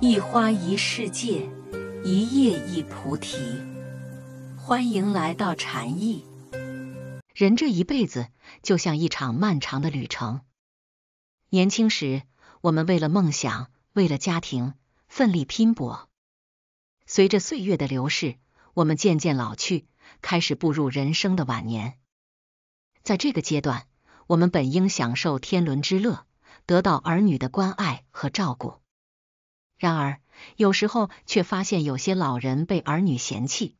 一花一世界，一叶一菩提。欢迎来到禅意。人这一辈子就像一场漫长的旅程。年轻时，我们为了梦想，为了家庭，奋力拼搏；随着岁月的流逝，我们渐渐老去，开始步入人生的晚年。在这个阶段，我们本应享受天伦之乐，得到儿女的关爱和照顾。然而，有时候却发现有些老人被儿女嫌弃。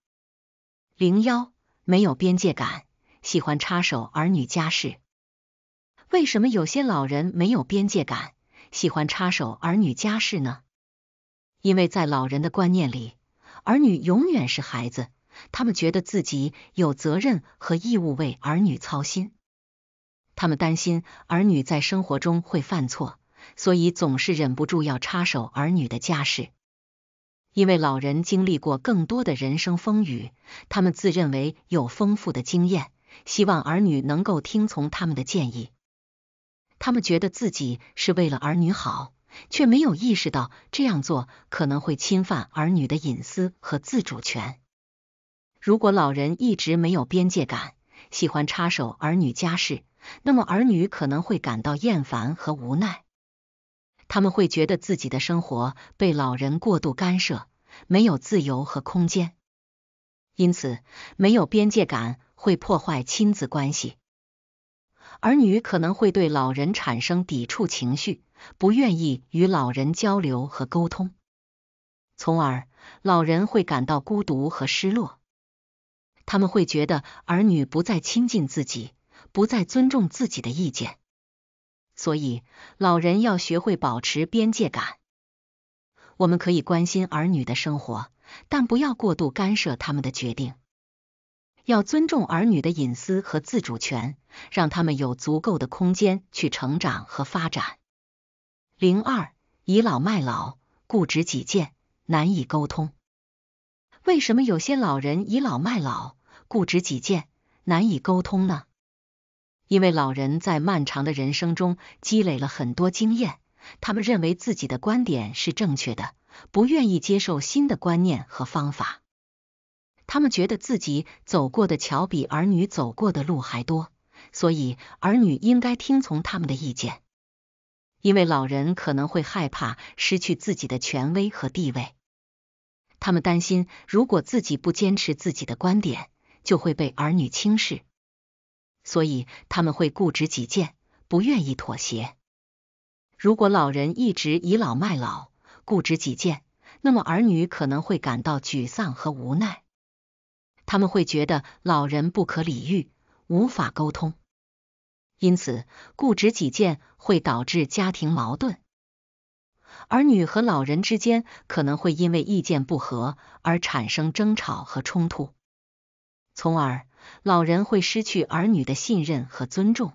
零幺，没有边界感，喜欢插手儿女家事。为什么有些老人没有边界感，喜欢插手儿女家事呢？因为在老人的观念里，儿女永远是孩子，他们觉得自己有责任和义务为儿女操心，他们担心儿女在生活中会犯错。所以总是忍不住要插手儿女的家事，因为老人经历过更多的人生风雨，他们自认为有丰富的经验，希望儿女能够听从他们的建议。他们觉得自己是为了儿女好，却没有意识到这样做可能会侵犯儿女的隐私和自主权。如果老人一直没有边界感，喜欢插手儿女家事，那么儿女可能会感到厌烦和无奈。他们会觉得自己的生活被老人过度干涉，没有自由和空间，因此没有边界感会破坏亲子关系。儿女可能会对老人产生抵触情绪，不愿意与老人交流和沟通，从而老人会感到孤独和失落。他们会觉得儿女不再亲近自己，不再尊重自己的意见。所以，老人要学会保持边界感。我们可以关心儿女的生活，但不要过度干涉他们的决定。要尊重儿女的隐私和自主权，让他们有足够的空间去成长和发展。零二倚老卖老，固执己见，难以沟通。为什么有些老人倚老卖老，固执己见，难以沟通呢？因为老人在漫长的人生中积累了很多经验，他们认为自己的观点是正确的，不愿意接受新的观念和方法。他们觉得自己走过的桥比儿女走过的路还多，所以儿女应该听从他们的意见。因为老人可能会害怕失去自己的权威和地位，他们担心如果自己不坚持自己的观点，就会被儿女轻视。所以他们会固执己见，不愿意妥协。如果老人一直倚老卖老、固执己见，那么儿女可能会感到沮丧和无奈。他们会觉得老人不可理喻，无法沟通。因此，固执己见会导致家庭矛盾。儿女和老人之间可能会因为意见不合而产生争吵和冲突，从而。老人会失去儿女的信任和尊重，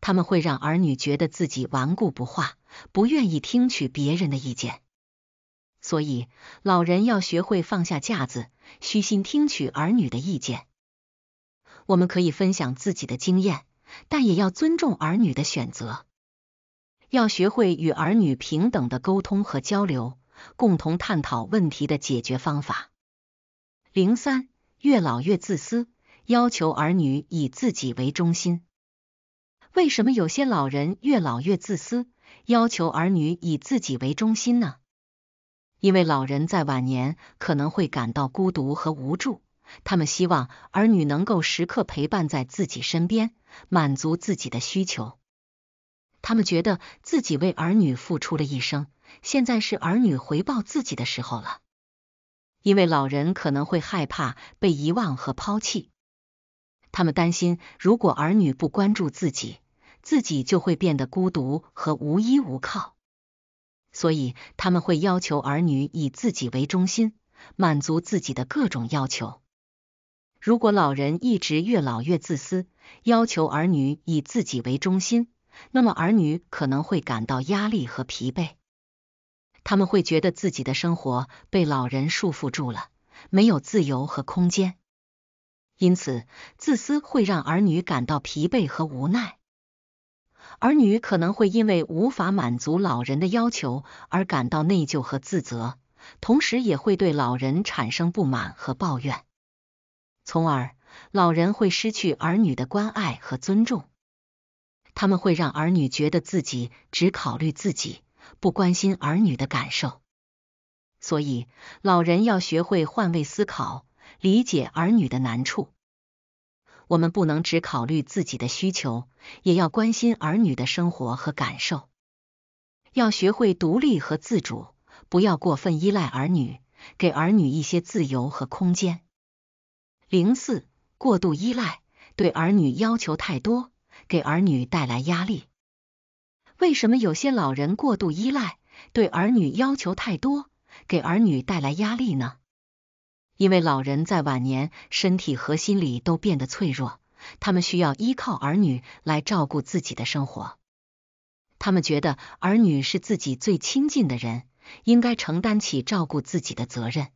他们会让儿女觉得自己顽固不化，不愿意听取别人的意见。所以，老人要学会放下架子，虚心听取儿女的意见。我们可以分享自己的经验，但也要尊重儿女的选择。要学会与儿女平等的沟通和交流，共同探讨问题的解决方法。零三越老越自私。要求儿女以自己为中心，为什么有些老人越老越自私，要求儿女以自己为中心呢？因为老人在晚年可能会感到孤独和无助，他们希望儿女能够时刻陪伴在自己身边，满足自己的需求。他们觉得自己为儿女付出了一生，现在是儿女回报自己的时候了。因为老人可能会害怕被遗忘和抛弃。他们担心，如果儿女不关注自己，自己就会变得孤独和无依无靠，所以他们会要求儿女以自己为中心，满足自己的各种要求。如果老人一直越老越自私，要求儿女以自己为中心，那么儿女可能会感到压力和疲惫，他们会觉得自己的生活被老人束缚住了，没有自由和空间。因此，自私会让儿女感到疲惫和无奈。儿女可能会因为无法满足老人的要求而感到内疚和自责，同时也会对老人产生不满和抱怨，从而老人会失去儿女的关爱和尊重。他们会让儿女觉得自己只考虑自己，不关心儿女的感受。所以，老人要学会换位思考。理解儿女的难处，我们不能只考虑自己的需求，也要关心儿女的生活和感受。要学会独立和自主，不要过分依赖儿女，给儿女一些自由和空间。零四过度依赖，对儿女要求太多，给儿女带来压力。为什么有些老人过度依赖，对儿女要求太多，给儿女带来压力呢？因为老人在晚年身体和心理都变得脆弱，他们需要依靠儿女来照顾自己的生活。他们觉得儿女是自己最亲近的人，应该承担起照顾自己的责任。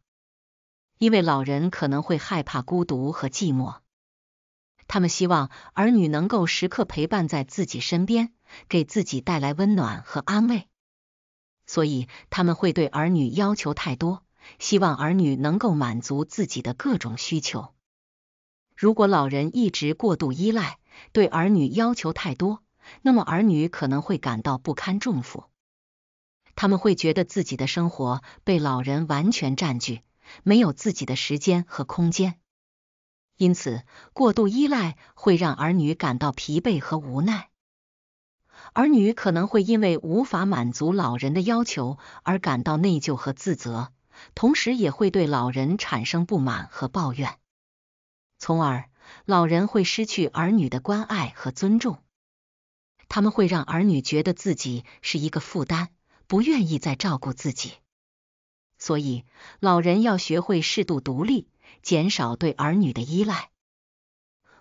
因为老人可能会害怕孤独和寂寞，他们希望儿女能够时刻陪伴在自己身边，给自己带来温暖和安慰。所以他们会对儿女要求太多。希望儿女能够满足自己的各种需求。如果老人一直过度依赖，对儿女要求太多，那么儿女可能会感到不堪重负。他们会觉得自己的生活被老人完全占据，没有自己的时间和空间。因此，过度依赖会让儿女感到疲惫和无奈。儿女可能会因为无法满足老人的要求而感到内疚和自责。同时也会对老人产生不满和抱怨，从而老人会失去儿女的关爱和尊重，他们会让儿女觉得自己是一个负担，不愿意再照顾自己。所以，老人要学会适度独立，减少对儿女的依赖。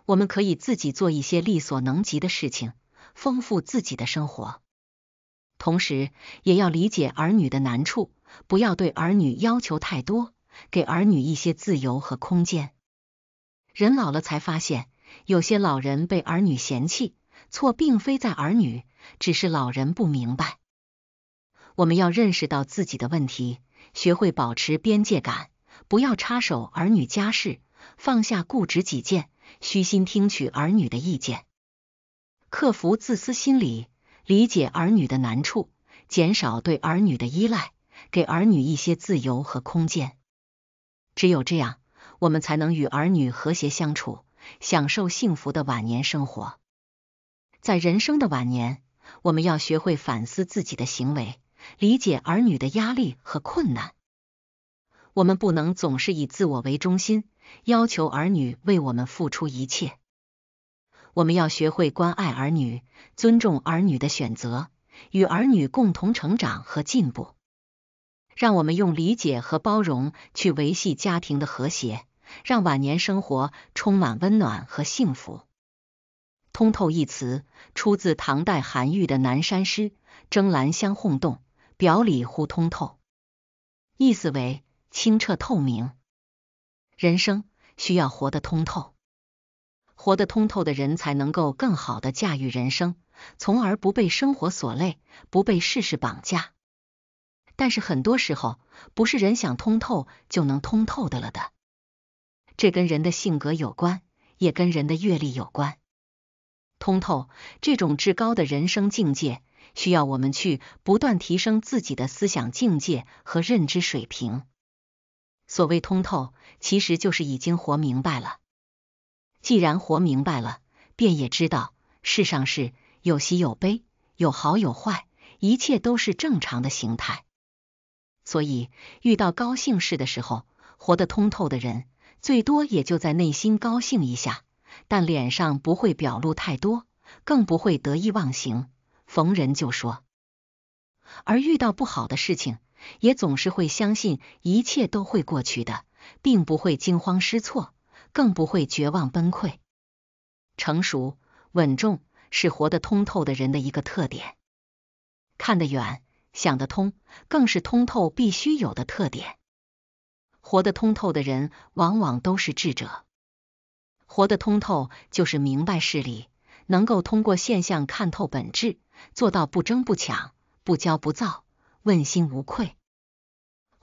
我们可以自己做一些力所能及的事情，丰富自己的生活。同时，也要理解儿女的难处，不要对儿女要求太多，给儿女一些自由和空间。人老了才发现，有些老人被儿女嫌弃，错并非在儿女，只是老人不明白。我们要认识到自己的问题，学会保持边界感，不要插手儿女家事，放下固执己见，虚心听取儿女的意见，克服自私心理。理解儿女的难处，减少对儿女的依赖，给儿女一些自由和空间。只有这样，我们才能与儿女和谐相处，享受幸福的晚年生活。在人生的晚年，我们要学会反思自己的行为，理解儿女的压力和困难。我们不能总是以自我为中心，要求儿女为我们付出一切。我们要学会关爱儿女，尊重儿女的选择，与儿女共同成长和进步。让我们用理解和包容去维系家庭的和谐，让晚年生活充满温暖和幸福。通透一词出自唐代韩愈的《南山诗》，蒸兰香烘动，表里忽通透，意思为清澈透明。人生需要活得通透。活得通透的人才能够更好的驾驭人生，从而不被生活所累，不被世事绑架。但是很多时候，不是人想通透就能通透的了的。这跟人的性格有关，也跟人的阅历有关。通透这种至高的人生境界，需要我们去不断提升自己的思想境界和认知水平。所谓通透，其实就是已经活明白了。既然活明白了，便也知道世上是有喜有悲，有好有坏，一切都是正常的形态。所以，遇到高兴事的时候，活得通透的人，最多也就在内心高兴一下，但脸上不会表露太多，更不会得意忘形，逢人就说；而遇到不好的事情，也总是会相信一切都会过去的，并不会惊慌失措。更不会绝望崩溃。成熟稳重是活得通透的人的一个特点，看得远，想得通，更是通透必须有的特点。活得通透的人往往都是智者。活得通透就是明白事理，能够通过现象看透本质，做到不争不抢，不骄不躁，问心无愧。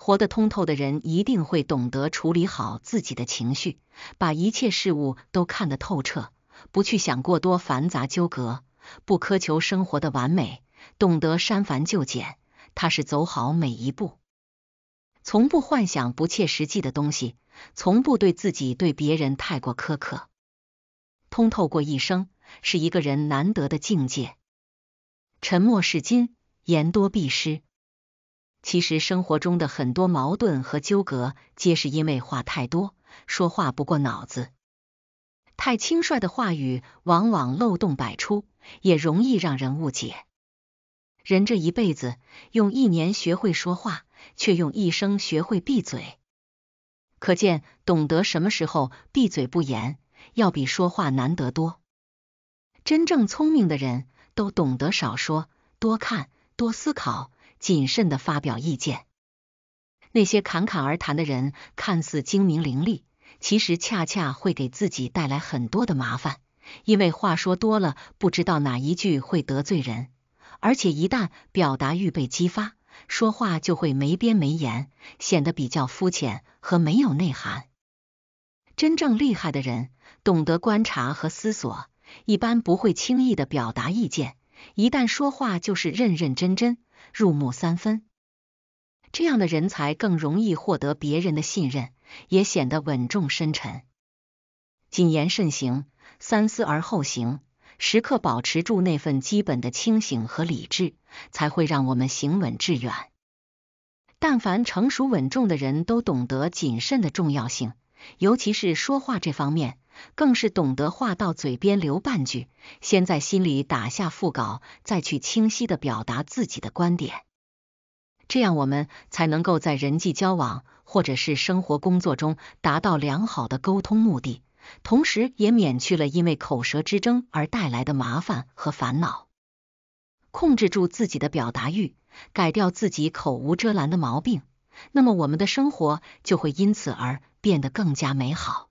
活得通透的人，一定会懂得处理好自己的情绪，把一切事物都看得透彻，不去想过多繁杂纠葛，不苛求生活的完美，懂得删繁就简。踏实走好每一步，从不幻想不切实际的东西，从不对自己对别人太过苛刻。通透过一生，是一个人难得的境界。沉默是金，言多必失。其实生活中的很多矛盾和纠葛，皆是因为话太多，说话不过脑子，太轻率的话语往往漏洞百出，也容易让人误解。人这一辈子，用一年学会说话，却用一生学会闭嘴。可见，懂得什么时候闭嘴不言，要比说话难得多。真正聪明的人都懂得少说，多看，多思考。谨慎的发表意见。那些侃侃而谈的人，看似精明伶俐，其实恰恰会给自己带来很多的麻烦，因为话说多了，不知道哪一句会得罪人。而且一旦表达欲被激发，说话就会没边没沿，显得比较肤浅和没有内涵。真正厉害的人，懂得观察和思索，一般不会轻易的表达意见。一旦说话，就是认认真真。入木三分，这样的人才更容易获得别人的信任，也显得稳重深沉。谨言慎行，三思而后行，时刻保持住那份基本的清醒和理智，才会让我们行稳致远。但凡成熟稳重的人都懂得谨慎的重要性，尤其是说话这方面。更是懂得话到嘴边留半句，先在心里打下腹稿，再去清晰的表达自己的观点。这样我们才能够在人际交往或者是生活工作中达到良好的沟通目的，同时也免去了因为口舌之争而带来的麻烦和烦恼。控制住自己的表达欲，改掉自己口无遮拦的毛病，那么我们的生活就会因此而变得更加美好。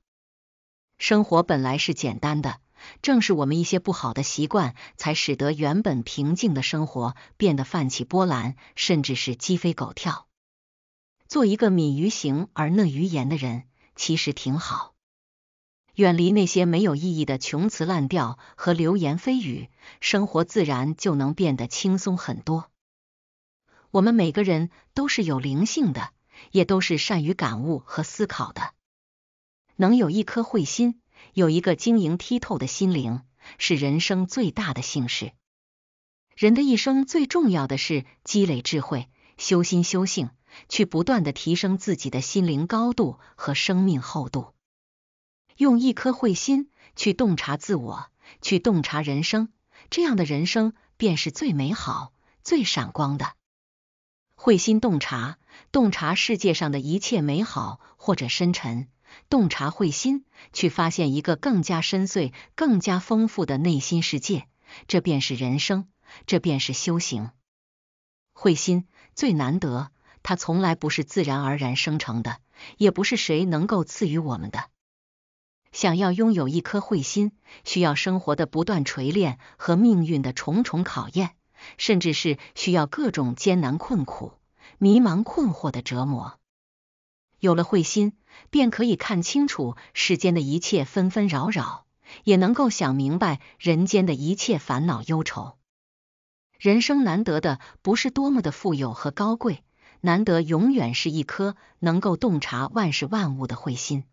生活本来是简单的，正是我们一些不好的习惯，才使得原本平静的生活变得泛起波澜，甚至是鸡飞狗跳。做一个敏于行而讷于言的人，其实挺好。远离那些没有意义的穷词滥调和流言蜚语，生活自然就能变得轻松很多。我们每个人都是有灵性的，也都是善于感悟和思考的。能有一颗慧心，有一个晶莹剔透的心灵，是人生最大的幸事。人的一生最重要的是积累智慧、修心修性，去不断的提升自己的心灵高度和生命厚度。用一颗慧心去洞察自我，去洞察人生，这样的人生便是最美好、最闪光的。慧心洞察，洞察世界上的一切美好或者深沉。洞察慧心，去发现一个更加深邃、更加丰富的内心世界，这便是人生，这便是修行。慧心最难得，它从来不是自然而然生成的，也不是谁能够赐予我们的。想要拥有一颗慧心，需要生活的不断锤炼和命运的重重考验，甚至是需要各种艰难困苦、迷茫困惑的折磨。有了慧心，便可以看清楚世间的一切纷纷扰扰，也能够想明白人间的一切烦恼忧愁。人生难得的不是多么的富有和高贵，难得永远是一颗能够洞察万事万物的慧心。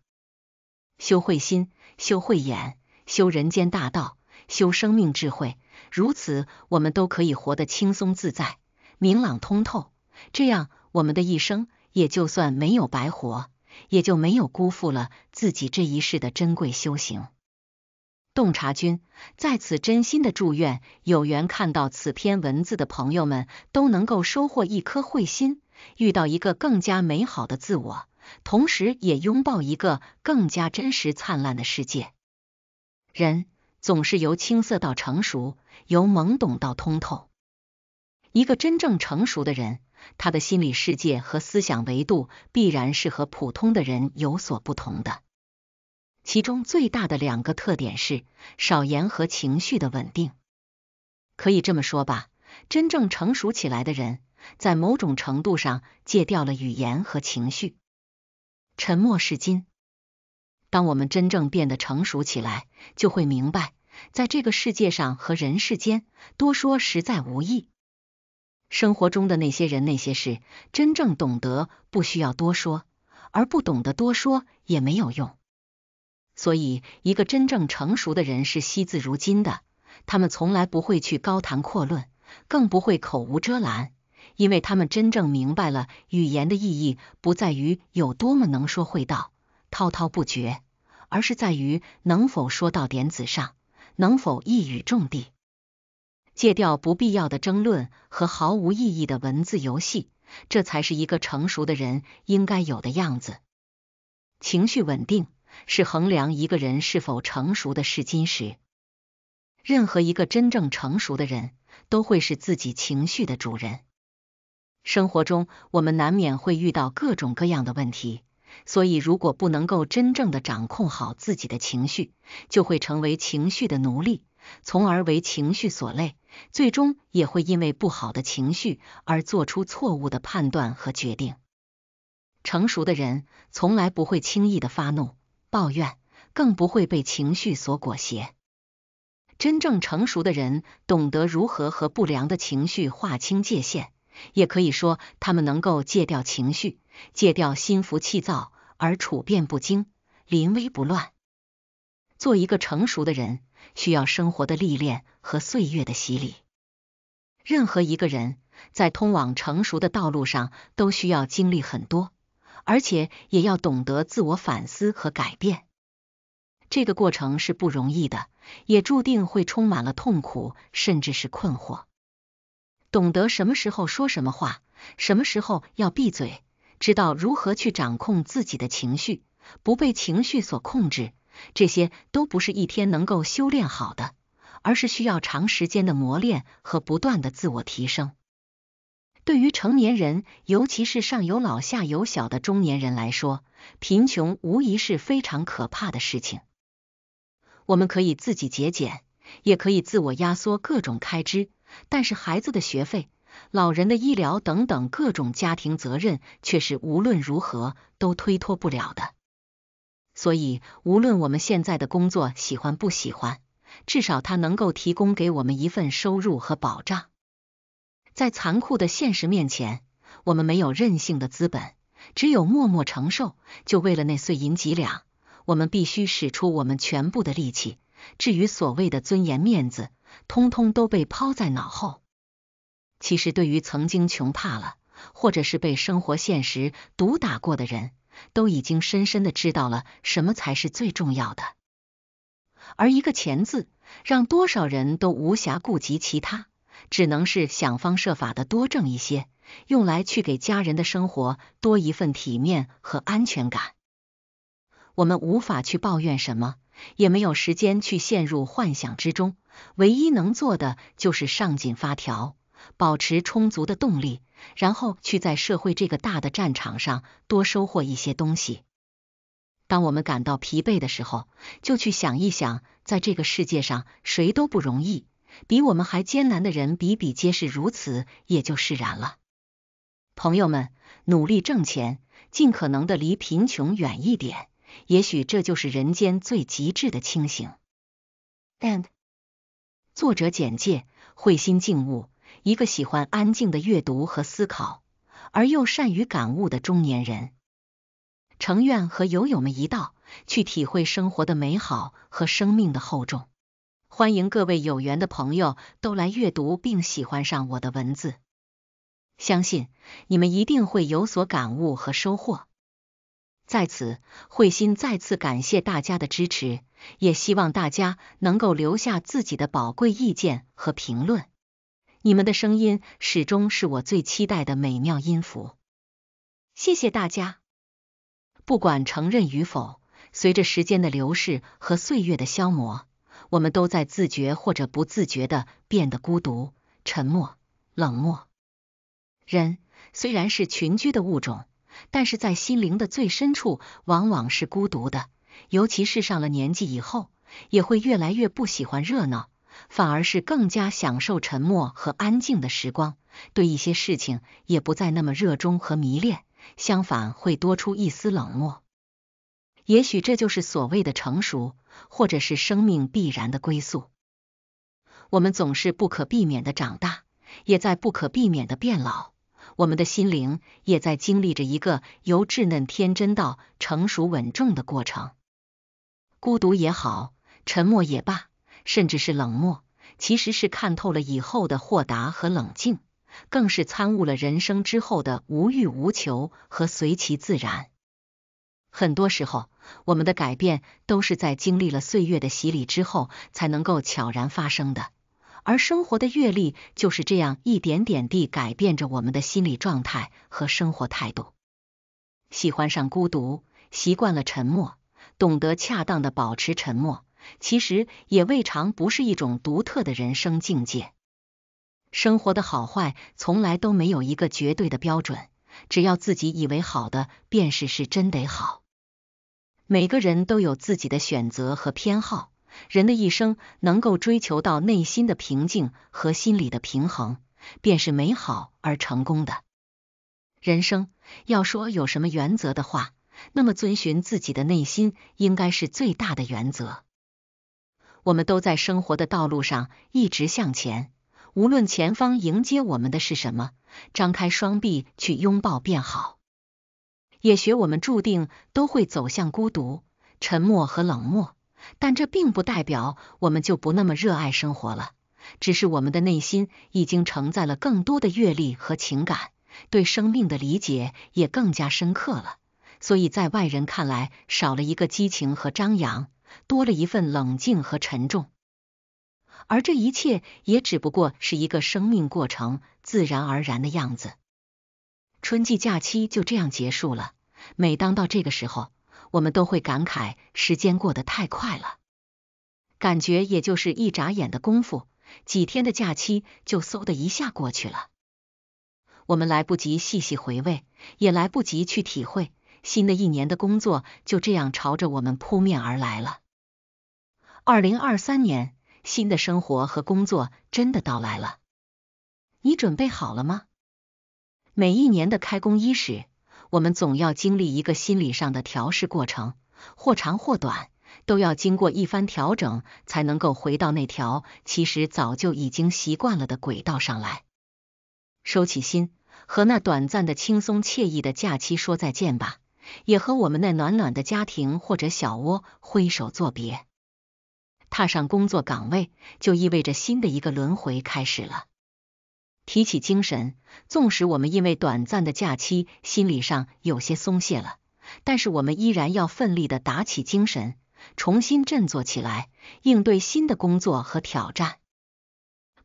修慧心，修慧眼，修人间大道，修生命智慧，如此我们都可以活得轻松自在、明朗通透。这样，我们的一生。也就算没有白活，也就没有辜负了自己这一世的珍贵修行。洞察君在此真心的祝愿，有缘看到此篇文字的朋友们都能够收获一颗慧心，遇到一个更加美好的自我，同时也拥抱一个更加真实灿烂的世界。人总是由青涩到成熟，由懵懂到通透。一个真正成熟的人。他的心理世界和思想维度必然是和普通的人有所不同的。其中最大的两个特点是少言和情绪的稳定。可以这么说吧，真正成熟起来的人，在某种程度上戒掉了语言和情绪。沉默是金。当我们真正变得成熟起来，就会明白，在这个世界上和人世间，多说实在无益。生活中的那些人那些事，真正懂得不需要多说，而不懂得多说也没有用。所以，一个真正成熟的人是惜字如金的，他们从来不会去高谈阔论，更不会口无遮拦，因为他们真正明白了语言的意义不在于有多么能说会道、滔滔不绝，而是在于能否说到点子上，能否一语中的。戒掉不必要的争论和毫无意义的文字游戏，这才是一个成熟的人应该有的样子。情绪稳定是衡量一个人是否成熟的试金石。任何一个真正成熟的人，都会是自己情绪的主人。生活中，我们难免会遇到各种各样的问题，所以如果不能够真正的掌控好自己的情绪，就会成为情绪的奴隶。从而为情绪所累，最终也会因为不好的情绪而做出错误的判断和决定。成熟的人从来不会轻易的发怒、抱怨，更不会被情绪所裹挟。真正成熟的人懂得如何和不良的情绪划清界限，也可以说他们能够戒掉情绪，戒掉心浮气躁，而处变不惊、临危不乱。做一个成熟的人。需要生活的历练和岁月的洗礼。任何一个人在通往成熟的道路上都需要经历很多，而且也要懂得自我反思和改变。这个过程是不容易的，也注定会充满了痛苦，甚至是困惑。懂得什么时候说什么话，什么时候要闭嘴，知道如何去掌控自己的情绪，不被情绪所控制。这些都不是一天能够修炼好的，而是需要长时间的磨练和不断的自我提升。对于成年人，尤其是上有老下有小的中年人来说，贫穷无疑是非常可怕的事情。我们可以自己节俭，也可以自我压缩各种开支，但是孩子的学费、老人的医疗等等各种家庭责任，却是无论如何都推脱不了的。所以，无论我们现在的工作喜欢不喜欢，至少它能够提供给我们一份收入和保障。在残酷的现实面前，我们没有任性的资本，只有默默承受。就为了那碎银几两，我们必须使出我们全部的力气。至于所谓的尊严、面子，通通都被抛在脑后。其实，对于曾经穷怕了，或者是被生活现实毒打过的人。都已经深深的知道了什么才是最重要的，而一个钱字，让多少人都无暇顾及其他，只能是想方设法的多挣一些，用来去给家人的生活多一份体面和安全感。我们无法去抱怨什么，也没有时间去陷入幻想之中，唯一能做的就是上紧发条。保持充足的动力，然后去在社会这个大的战场上多收获一些东西。当我们感到疲惫的时候，就去想一想，在这个世界上谁都不容易，比我们还艰难的人比比皆是，如此也就释然了。朋友们，努力挣钱，尽可能的离贫穷远一点，也许这就是人间最极致的清醒。And，作者简介：慧心静悟。一个喜欢安静的阅读和思考，而又善于感悟的中年人，诚愿和友友们一道去体会生活的美好和生命的厚重。欢迎各位有缘的朋友都来阅读并喜欢上我的文字，相信你们一定会有所感悟和收获。在此，慧心再次感谢大家的支持，也希望大家能够留下自己的宝贵意见和评论。你们的声音始终是我最期待的美妙音符，谢谢大家。不管承认与否，随着时间的流逝和岁月的消磨，我们都在自觉或者不自觉的变得孤独、沉默、冷漠。人虽然是群居的物种，但是在心灵的最深处，往往是孤独的。尤其是上了年纪以后，也会越来越不喜欢热闹。反而是更加享受沉默和安静的时光，对一些事情也不再那么热衷和迷恋，相反会多出一丝冷漠。也许这就是所谓的成熟，或者是生命必然的归宿。我们总是不可避免的长大，也在不可避免的变老，我们的心灵也在经历着一个由稚嫩天真到成熟稳重的过程。孤独也好，沉默也罢。甚至是冷漠，其实是看透了以后的豁达和冷静，更是参悟了人生之后的无欲无求和随其自然。很多时候，我们的改变都是在经历了岁月的洗礼之后才能够悄然发生的，而生活的阅历就是这样一点点地改变着我们的心理状态和生活态度。喜欢上孤独，习惯了沉默，懂得恰当的保持沉默。其实也未尝不是一种独特的人生境界。生活的好坏从来都没有一个绝对的标准，只要自己以为好的便是是真得好。每个人都有自己的选择和偏好，人的一生能够追求到内心的平静和心理的平衡，便是美好而成功的。人生要说有什么原则的话，那么遵循自己的内心应该是最大的原则。我们都在生活的道路上一直向前，无论前方迎接我们的是什么，张开双臂去拥抱便好。也许我们注定都会走向孤独、沉默和冷漠，但这并不代表我们就不那么热爱生活了。只是我们的内心已经承载了更多的阅历和情感，对生命的理解也更加深刻了。所以在外人看来，少了一个激情和张扬。多了一份冷静和沉重，而这一切也只不过是一个生命过程自然而然的样子。春季假期就这样结束了。每当到这个时候，我们都会感慨时间过得太快了，感觉也就是一眨眼的功夫，几天的假期就嗖的一下过去了。我们来不及细细回味，也来不及去体会，新的一年的工作就这样朝着我们扑面而来了。二零二三年，新的生活和工作真的到来了，你准备好了吗？每一年的开工伊始，我们总要经历一个心理上的调试过程，或长或短，都要经过一番调整，才能够回到那条其实早就已经习惯了的轨道上来。收起心，和那短暂的轻松惬意的假期说再见吧，也和我们那暖暖的家庭或者小窝挥手作别。踏上工作岗位，就意味着新的一个轮回开始了。提起精神，纵使我们因为短暂的假期心理上有些松懈了，但是我们依然要奋力的打起精神，重新振作起来，应对新的工作和挑战。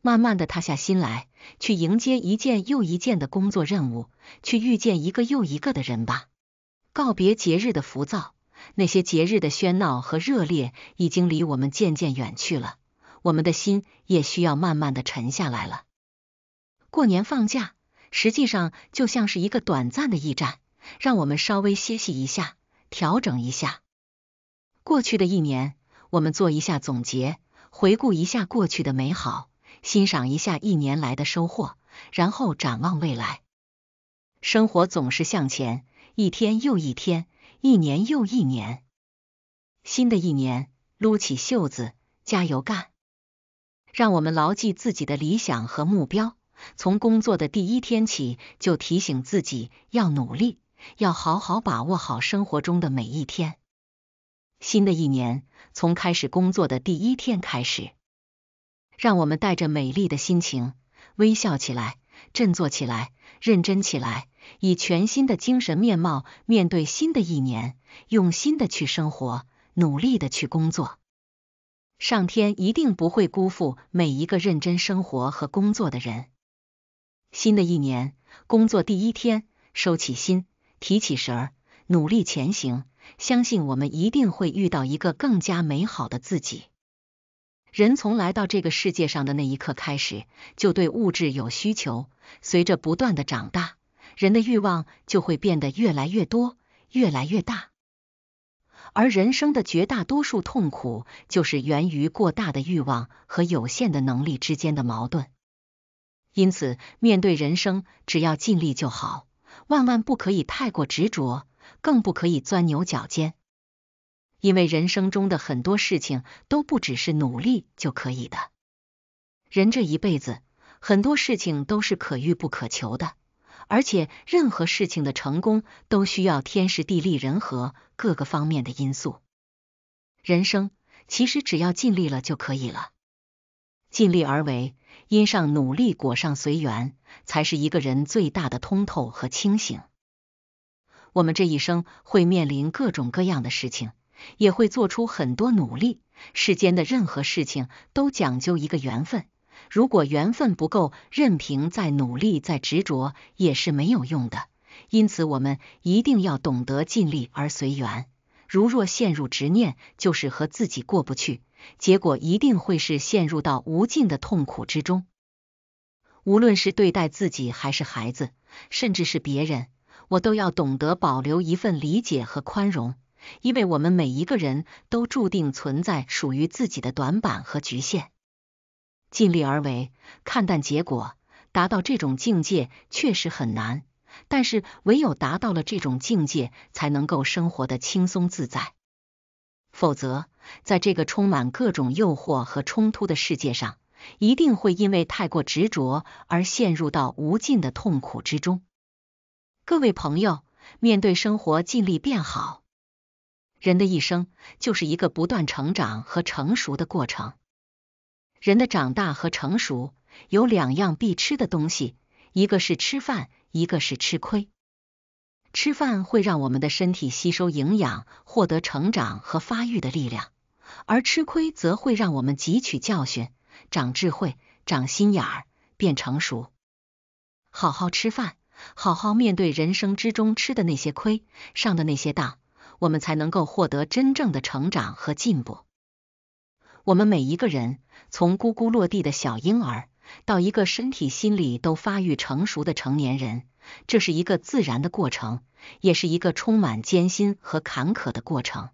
慢慢的，塌下心来，去迎接一件又一件的工作任务，去遇见一个又一个的人吧。告别节日的浮躁。那些节日的喧闹和热烈已经离我们渐渐远去了，我们的心也需要慢慢的沉下来了。过年放假实际上就像是一个短暂的驿站，让我们稍微歇息一下，调整一下。过去的一年，我们做一下总结，回顾一下过去的美好，欣赏一下一年来的收获，然后展望未来。生活总是向前，一天又一天。一年又一年，新的一年，撸起袖子，加油干！让我们牢记自己的理想和目标，从工作的第一天起就提醒自己要努力，要好好把握好生活中的每一天。新的一年，从开始工作的第一天开始，让我们带着美丽的心情，微笑起来，振作起来，认真起来。以全新的精神面貌面对新的一年，用心的去生活，努力的去工作，上天一定不会辜负每一个认真生活和工作的人。新的一年工作第一天，收起心，提起神儿，努力前行，相信我们一定会遇到一个更加美好的自己。人从来到这个世界上的那一刻开始，就对物质有需求，随着不断的长大。人的欲望就会变得越来越多，越来越大，而人生的绝大多数痛苦就是源于过大的欲望和有限的能力之间的矛盾。因此，面对人生，只要尽力就好，万万不可以太过执着，更不可以钻牛角尖。因为人生中的很多事情都不只是努力就可以的。人这一辈子，很多事情都是可遇不可求的。而且，任何事情的成功都需要天时地利人和各个方面的因素。人生其实只要尽力了就可以了，尽力而为，因上努力，果上随缘，才是一个人最大的通透和清醒。我们这一生会面临各种各样的事情，也会做出很多努力。世间的任何事情都讲究一个缘分。如果缘分不够，任凭再努力、再执着也是没有用的。因此，我们一定要懂得尽力而随缘。如若陷入执念，就是和自己过不去，结果一定会是陷入到无尽的痛苦之中。无论是对待自己，还是孩子，甚至是别人，我都要懂得保留一份理解和宽容，因为我们每一个人都注定存在属于自己的短板和局限。尽力而为，看淡结果，达到这种境界确实很难，但是唯有达到了这种境界，才能够生活的轻松自在。否则，在这个充满各种诱惑和冲突的世界上，一定会因为太过执着而陷入到无尽的痛苦之中。各位朋友，面对生活，尽力变好。人的一生就是一个不断成长和成熟的过程。人的长大和成熟，有两样必吃的东西，一个是吃饭，一个是吃亏。吃饭会让我们的身体吸收营养，获得成长和发育的力量；而吃亏则会让我们汲取教训，长智慧，长心眼儿，变成熟。好好吃饭，好好面对人生之中吃的那些亏，上的那些当，我们才能够获得真正的成长和进步。我们每一个人，从呱呱落地的小婴儿，到一个身体、心理都发育成熟的成年人，这是一个自然的过程，也是一个充满艰辛和坎坷的过程。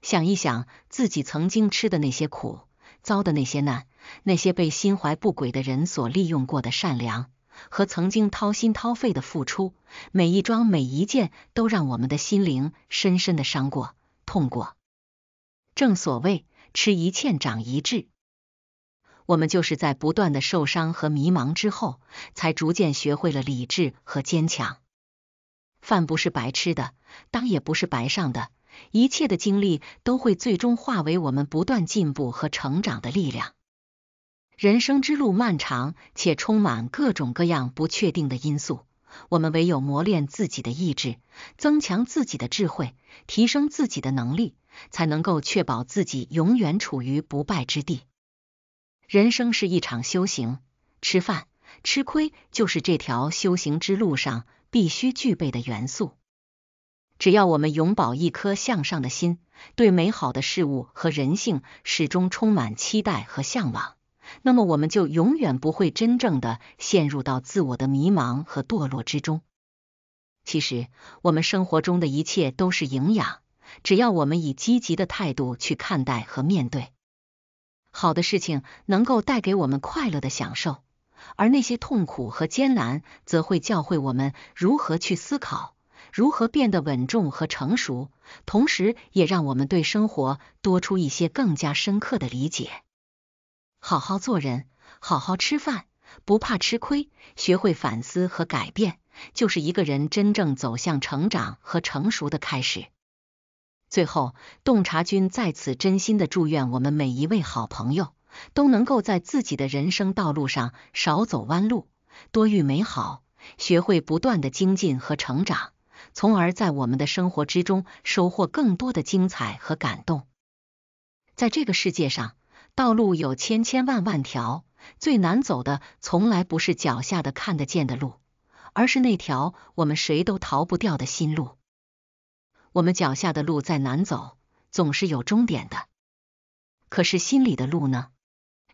想一想自己曾经吃的那些苦，遭的那些难，那些被心怀不轨的人所利用过的善良和曾经掏心掏肺的付出，每一桩、每一件都让我们的心灵深深的伤过、痛过。正所谓。吃一堑，长一智。我们就是在不断的受伤和迷茫之后，才逐渐学会了理智和坚强。饭不是白吃的，当也不是白上的。一切的经历都会最终化为我们不断进步和成长的力量。人生之路漫长，且充满各种各样不确定的因素。我们唯有磨练自己的意志，增强自己的智慧，提升自己的能力。才能够确保自己永远处于不败之地。人生是一场修行，吃饭吃亏就是这条修行之路上必须具备的元素。只要我们永葆一颗向上的心，对美好的事物和人性始终充满期待和向往，那么我们就永远不会真正的陷入到自我的迷茫和堕落之中。其实，我们生活中的一切都是营养。只要我们以积极的态度去看待和面对，好的事情能够带给我们快乐的享受，而那些痛苦和艰难则会教会我们如何去思考，如何变得稳重和成熟，同时也让我们对生活多出一些更加深刻的理解。好好做人，好好吃饭，不怕吃亏，学会反思和改变，就是一个人真正走向成长和成熟的开始。最后，洞察君在此真心的祝愿我们每一位好朋友都能够在自己的人生道路上少走弯路，多遇美好，学会不断的精进和成长，从而在我们的生活之中收获更多的精彩和感动。在这个世界上，道路有千千万万条，最难走的从来不是脚下的看得见的路，而是那条我们谁都逃不掉的心路。我们脚下的路再难走，总是有终点的。可是心里的路呢？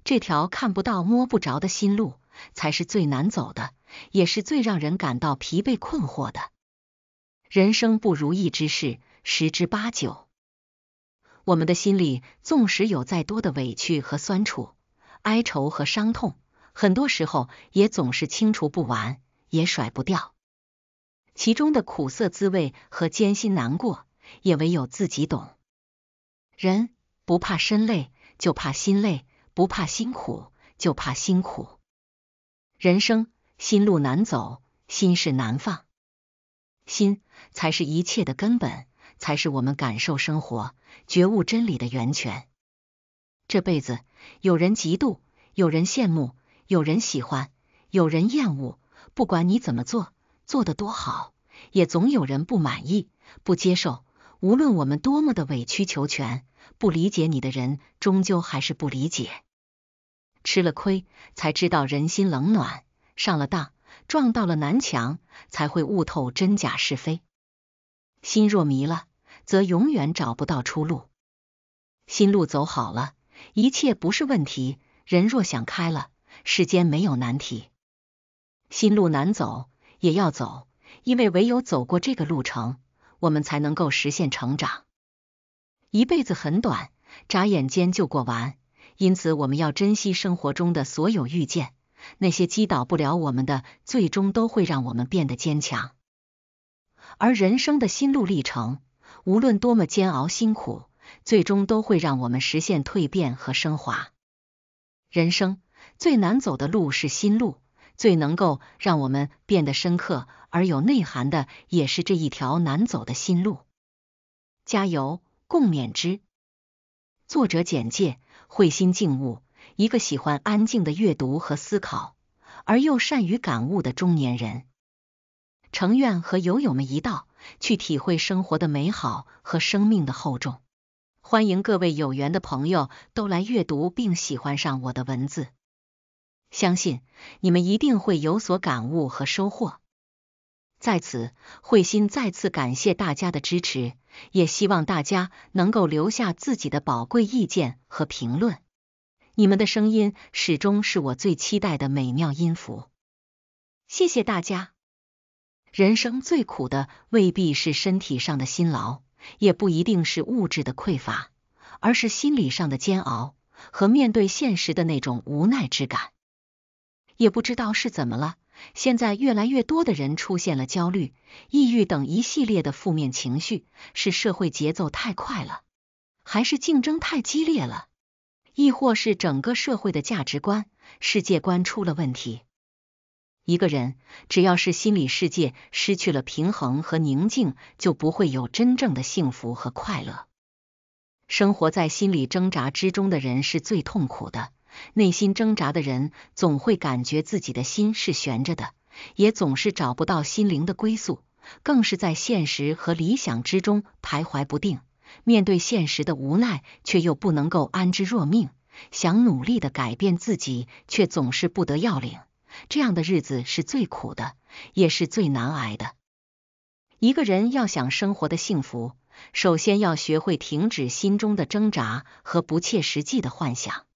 这条看不到、摸不着的心路，才是最难走的，也是最让人感到疲惫、困惑的。人生不如意之事十之八九，我们的心里纵使有再多的委屈和酸楚、哀愁和伤痛，很多时候也总是清除不完，也甩不掉。其中的苦涩滋味和艰辛难过，也唯有自己懂。人不怕身累，就怕心累；不怕辛苦，就怕辛苦。人生心路难走，心事难放，心才是一切的根本，才是我们感受生活、觉悟真理的源泉。这辈子有人嫉妒，有人羡慕，有人喜欢，有人厌恶，不管你怎么做。做得多好，也总有人不满意、不接受。无论我们多么的委曲求全，不理解你的人终究还是不理解。吃了亏才知道人心冷暖，上了当撞到了南墙，才会悟透真假是非。心若迷了，则永远找不到出路。心路走好了，一切不是问题。人若想开了，世间没有难题。心路难走。也要走，因为唯有走过这个路程，我们才能够实现成长。一辈子很短，眨眼间就过完，因此我们要珍惜生活中的所有遇见。那些击倒不了我们的，最终都会让我们变得坚强。而人生的心路历程，无论多么煎熬辛苦，最终都会让我们实现蜕变和升华。人生最难走的路是心路。最能够让我们变得深刻而有内涵的，也是这一条难走的心路。加油，共勉之。作者简介：慧心静悟，一个喜欢安静的阅读和思考，而又善于感悟的中年人。诚愿和友友们一道，去体会生活的美好和生命的厚重。欢迎各位有缘的朋友都来阅读并喜欢上我的文字。相信你们一定会有所感悟和收获。在此，慧心再次感谢大家的支持，也希望大家能够留下自己的宝贵意见和评论。你们的声音始终是我最期待的美妙音符。谢谢大家。人生最苦的未必是身体上的辛劳，也不一定是物质的匮乏，而是心理上的煎熬和面对现实的那种无奈之感。也不知道是怎么了，现在越来越多的人出现了焦虑、抑郁等一系列的负面情绪，是社会节奏太快了，还是竞争太激烈了，亦或是整个社会的价值观、世界观出了问题？一个人只要是心理世界失去了平衡和宁静，就不会有真正的幸福和快乐。生活在心理挣扎之中的人是最痛苦的。内心挣扎的人，总会感觉自己的心是悬着的，也总是找不到心灵的归宿，更是在现实和理想之中徘徊不定。面对现实的无奈，却又不能够安之若命，想努力的改变自己，却总是不得要领。这样的日子是最苦的，也是最难挨的。一个人要想生活的幸福，首先要学会停止心中的挣扎和不切实际的幻想。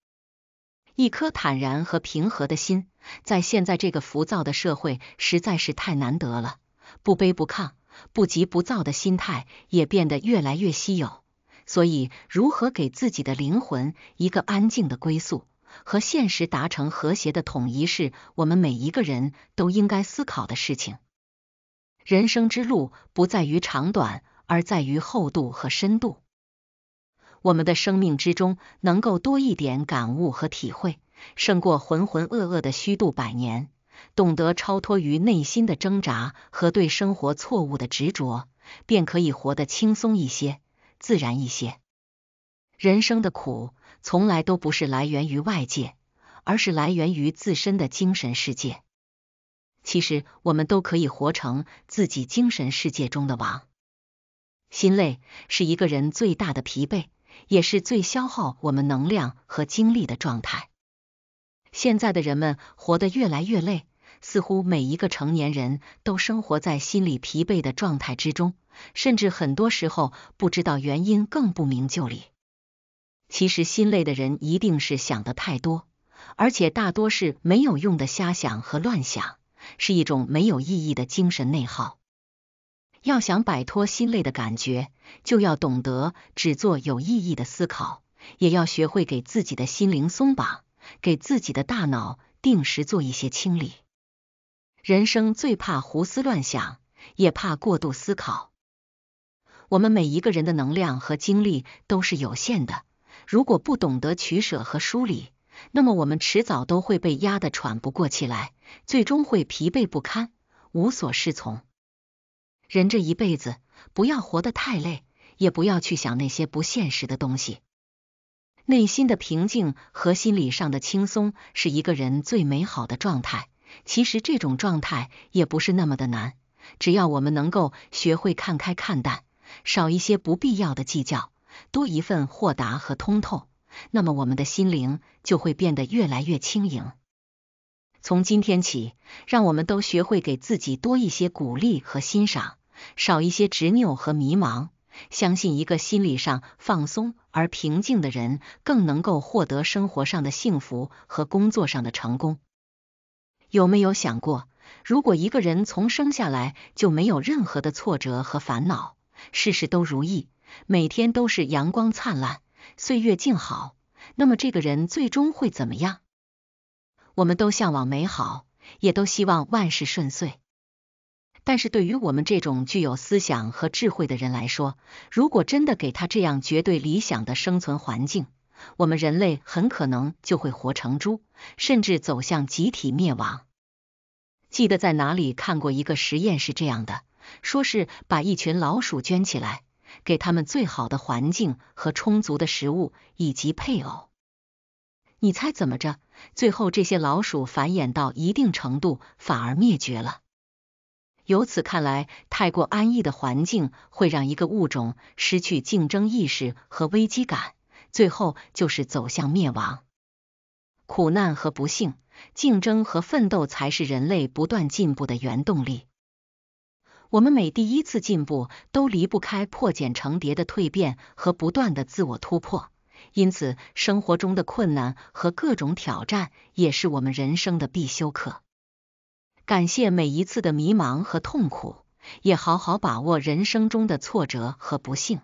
一颗坦然和平和的心，在现在这个浮躁的社会实在是太难得了。不卑不亢、不急不躁的心态也变得越来越稀有。所以，如何给自己的灵魂一个安静的归宿，和现实达成和谐的统一，是我们每一个人都应该思考的事情。人生之路不在于长短，而在于厚度和深度。我们的生命之中，能够多一点感悟和体会，胜过浑浑噩噩的虚度百年。懂得超脱于内心的挣扎和对生活错误的执着，便可以活得轻松一些、自然一些。人生的苦从来都不是来源于外界，而是来源于自身的精神世界。其实，我们都可以活成自己精神世界中的王。心累是一个人最大的疲惫。也是最消耗我们能量和精力的状态。现在的人们活得越来越累，似乎每一个成年人都生活在心理疲惫的状态之中，甚至很多时候不知道原因，更不明就里。其实心累的人一定是想的太多，而且大多是没有用的瞎想和乱想，是一种没有意义的精神内耗。要想摆脱心累的感觉，就要懂得只做有意义的思考，也要学会给自己的心灵松绑，给自己的大脑定时做一些清理。人生最怕胡思乱想，也怕过度思考。我们每一个人的能量和精力都是有限的，如果不懂得取舍和梳理，那么我们迟早都会被压得喘不过气来，最终会疲惫不堪、无所适从。人这一辈子，不要活得太累，也不要去想那些不现实的东西。内心的平静和心理上的轻松，是一个人最美好的状态。其实这种状态也不是那么的难，只要我们能够学会看开看淡，少一些不必要的计较，多一份豁达和通透，那么我们的心灵就会变得越来越轻盈。从今天起，让我们都学会给自己多一些鼓励和欣赏。少一些执拗和迷茫，相信一个心理上放松而平静的人，更能够获得生活上的幸福和工作上的成功。有没有想过，如果一个人从生下来就没有任何的挫折和烦恼，事事都如意，每天都是阳光灿烂、岁月静好，那么这个人最终会怎么样？我们都向往美好，也都希望万事顺遂。但是对于我们这种具有思想和智慧的人来说，如果真的给他这样绝对理想的生存环境，我们人类很可能就会活成猪，甚至走向集体灭亡。记得在哪里看过一个实验是这样的，说是把一群老鼠圈起来，给他们最好的环境和充足的食物以及配偶，你猜怎么着？最后这些老鼠繁衍到一定程度，反而灭绝了。由此看来，太过安逸的环境会让一个物种失去竞争意识和危机感，最后就是走向灭亡。苦难和不幸，竞争和奋斗，才是人类不断进步的原动力。我们每第一次进步，都离不开破茧成蝶的蜕变和不断的自我突破。因此，生活中的困难和各种挑战，也是我们人生的必修课。感谢每一次的迷茫和痛苦，也好好把握人生中的挫折和不幸。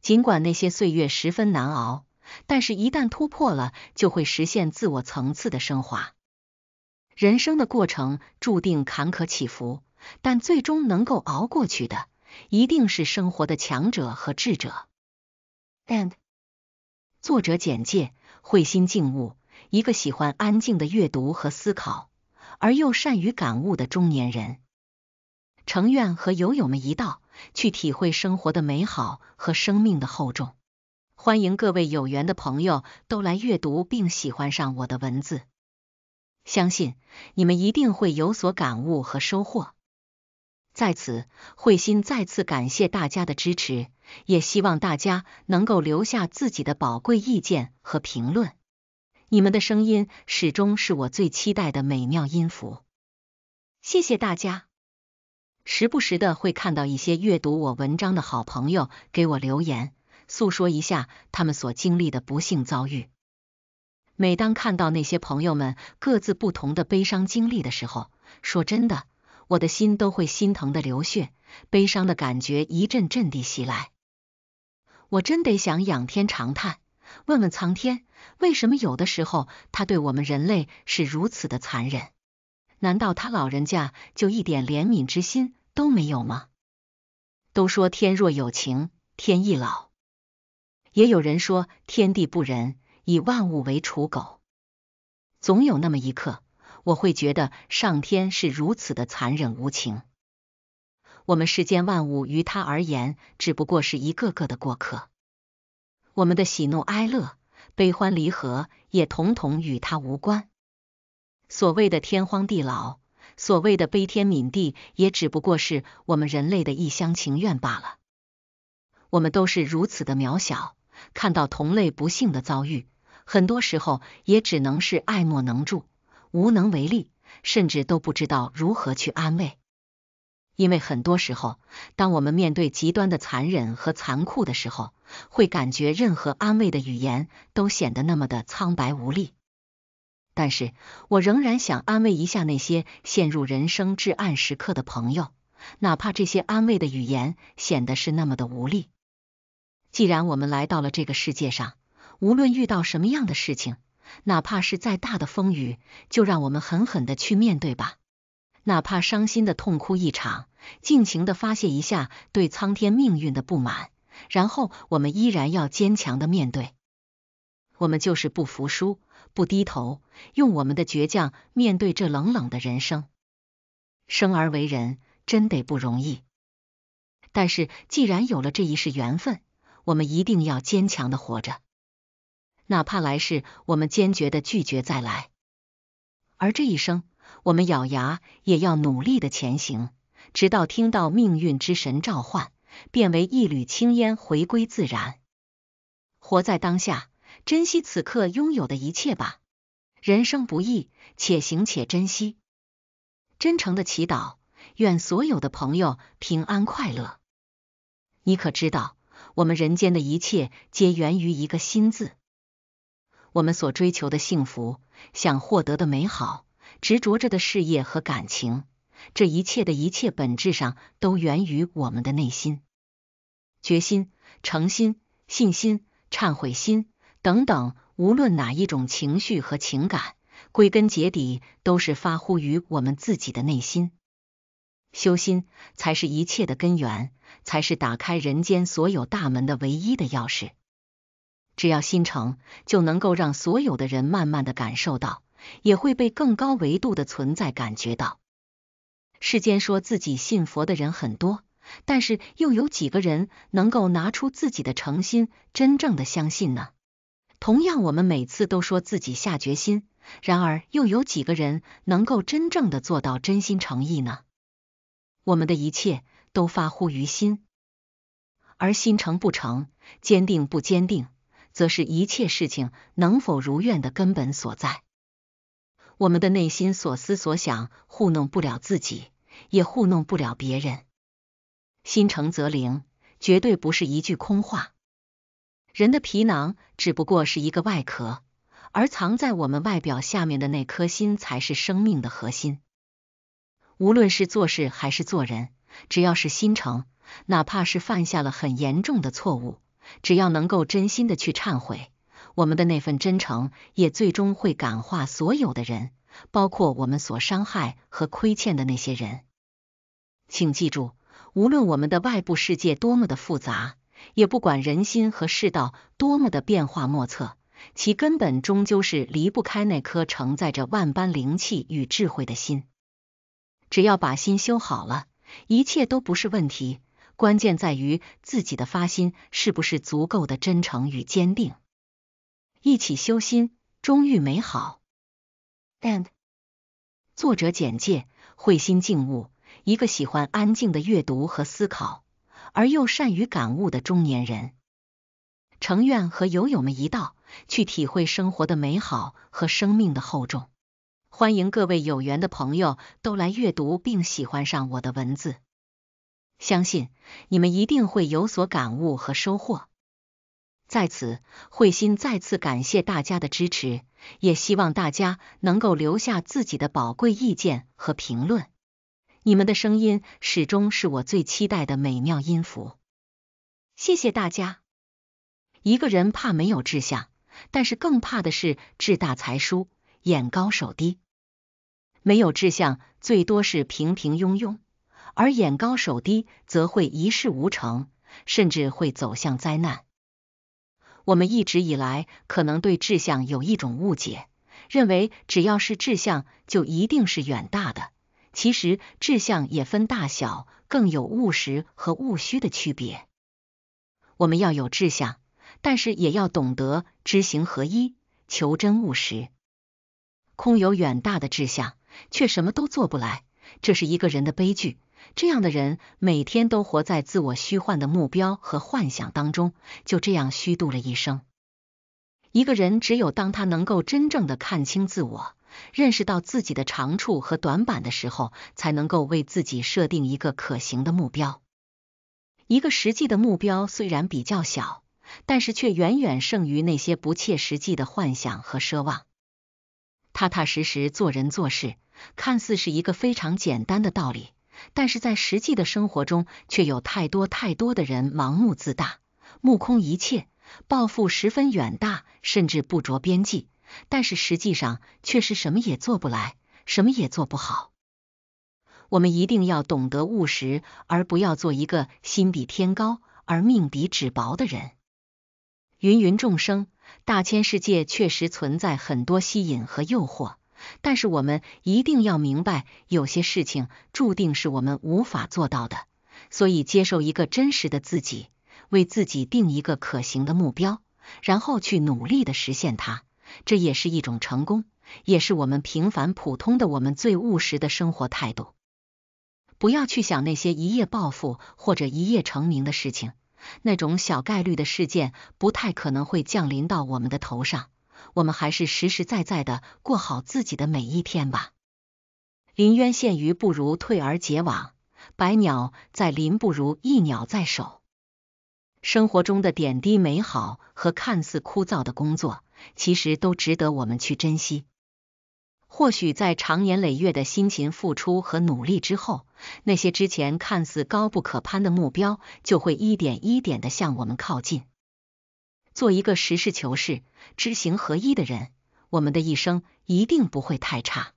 尽管那些岁月十分难熬，但是一旦突破了，就会实现自我层次的升华。人生的过程注定坎坷起伏，但最终能够熬过去的，一定是生活的强者和智者。And，作者简介：慧心静悟，一个喜欢安静的阅读和思考。而又善于感悟的中年人，诚愿和友友们一道去体会生活的美好和生命的厚重。欢迎各位有缘的朋友都来阅读并喜欢上我的文字，相信你们一定会有所感悟和收获。在此，慧心再次感谢大家的支持，也希望大家能够留下自己的宝贵意见和评论。你们的声音始终是我最期待的美妙音符，谢谢大家。时不时的会看到一些阅读我文章的好朋友给我留言，诉说一下他们所经历的不幸遭遇。每当看到那些朋友们各自不同的悲伤经历的时候，说真的，我的心都会心疼的流血，悲伤的感觉一阵阵地袭来。我真得想仰天长叹，问问苍天。为什么有的时候他对我们人类是如此的残忍？难道他老人家就一点怜悯之心都没有吗？都说天若有情天亦老，也有人说天地不仁，以万物为刍狗。总有那么一刻，我会觉得上天是如此的残忍无情。我们世间万物于他而言，只不过是一个个的过客。我们的喜怒哀乐。悲欢离合也统统与他无关。所谓的天荒地老，所谓的悲天悯地，也只不过是我们人类的一厢情愿罢了。我们都是如此的渺小，看到同类不幸的遭遇，很多时候也只能是爱莫能助，无能为力，甚至都不知道如何去安慰。因为很多时候，当我们面对极端的残忍和残酷的时候，会感觉任何安慰的语言都显得那么的苍白无力。但是我仍然想安慰一下那些陷入人生至暗时刻的朋友，哪怕这些安慰的语言显得是那么的无力。既然我们来到了这个世界上，无论遇到什么样的事情，哪怕是再大的风雨，就让我们狠狠的去面对吧。哪怕伤心的痛哭一场，尽情的发泄一下对苍天命运的不满，然后我们依然要坚强的面对。我们就是不服输，不低头，用我们的倔强面对这冷冷的人生。生而为人，真得不容易。但是既然有了这一世缘分，我们一定要坚强的活着。哪怕来世，我们坚决的拒绝再来。而这一生。我们咬牙也要努力的前行，直到听到命运之神召唤，变为一缕青烟回归自然。活在当下，珍惜此刻拥有的一切吧。人生不易，且行且珍惜。真诚的祈祷，愿所有的朋友平安快乐。你可知道，我们人间的一切皆源于一个“心”字。我们所追求的幸福，想获得的美好。执着着的事业和感情，这一切的一切本质上都源于我们的内心，决心、诚心、信心、忏悔心等等，无论哪一种情绪和情感，归根结底都是发乎于我们自己的内心。修心才是一切的根源，才是打开人间所有大门的唯一的钥匙。只要心诚，就能够让所有的人慢慢的感受到。也会被更高维度的存在感觉到。世间说自己信佛的人很多，但是又有几个人能够拿出自己的诚心，真正的相信呢？同样，我们每次都说自己下决心，然而又有几个人能够真正的做到真心诚意呢？我们的一切都发乎于心，而心诚不诚、坚定不坚定，则是一切事情能否如愿的根本所在。我们的内心所思所想，糊弄不了自己，也糊弄不了别人。心诚则灵，绝对不是一句空话。人的皮囊只不过是一个外壳，而藏在我们外表下面的那颗心，才是生命的核心。无论是做事还是做人，只要是心诚，哪怕是犯下了很严重的错误，只要能够真心的去忏悔。我们的那份真诚，也最终会感化所有的人，包括我们所伤害和亏欠的那些人。请记住，无论我们的外部世界多么的复杂，也不管人心和世道多么的变化莫测，其根本终究是离不开那颗承载着万般灵气与智慧的心。只要把心修好了，一切都不是问题。关键在于自己的发心是不是足够的真诚与坚定。一起修心，终遇美好。And，作者简介：慧心静悟，一个喜欢安静的阅读和思考，而又善于感悟的中年人。诚愿和友友们一道，去体会生活的美好和生命的厚重。欢迎各位有缘的朋友都来阅读并喜欢上我的文字，相信你们一定会有所感悟和收获。在此，慧心再次感谢大家的支持，也希望大家能够留下自己的宝贵意见和评论。你们的声音始终是我最期待的美妙音符。谢谢大家。一个人怕没有志向，但是更怕的是志大才疏、眼高手低。没有志向，最多是平平庸庸；而眼高手低，则会一事无成，甚至会走向灾难。我们一直以来可能对志向有一种误解，认为只要是志向就一定是远大的。其实志向也分大小，更有务实和务虚的区别。我们要有志向，但是也要懂得知行合一，求真务实。空有远大的志向，却什么都做不来，这是一个人的悲剧。这样的人每天都活在自我虚幻的目标和幻想当中，就这样虚度了一生。一个人只有当他能够真正的看清自我，认识到自己的长处和短板的时候，才能够为自己设定一个可行的目标。一个实际的目标虽然比较小，但是却远远胜于那些不切实际的幻想和奢望。踏踏实实做人做事，看似是一个非常简单的道理。但是在实际的生活中，却有太多太多的人盲目自大、目空一切、抱负十分远大，甚至不着边际。但是实际上却是什么也做不来，什么也做不好。我们一定要懂得务实，而不要做一个心比天高而命比纸薄的人。芸芸众生，大千世界确实存在很多吸引和诱惑。但是我们一定要明白，有些事情注定是我们无法做到的。所以，接受一个真实的自己，为自己定一个可行的目标，然后去努力的实现它，这也是一种成功，也是我们平凡普通的我们最务实的生活态度。不要去想那些一夜暴富或者一夜成名的事情，那种小概率的事件不太可能会降临到我们的头上。我们还是实实在在的过好自己的每一天吧。临渊羡鱼，不如退而结网；百鸟在林，不如一鸟在手。生活中的点滴美好和看似枯燥的工作，其实都值得我们去珍惜。或许在长年累月的辛勤付出和努力之后，那些之前看似高不可攀的目标，就会一点一点的向我们靠近。做一个实事求是、知行合一的人，我们的一生一定不会太差。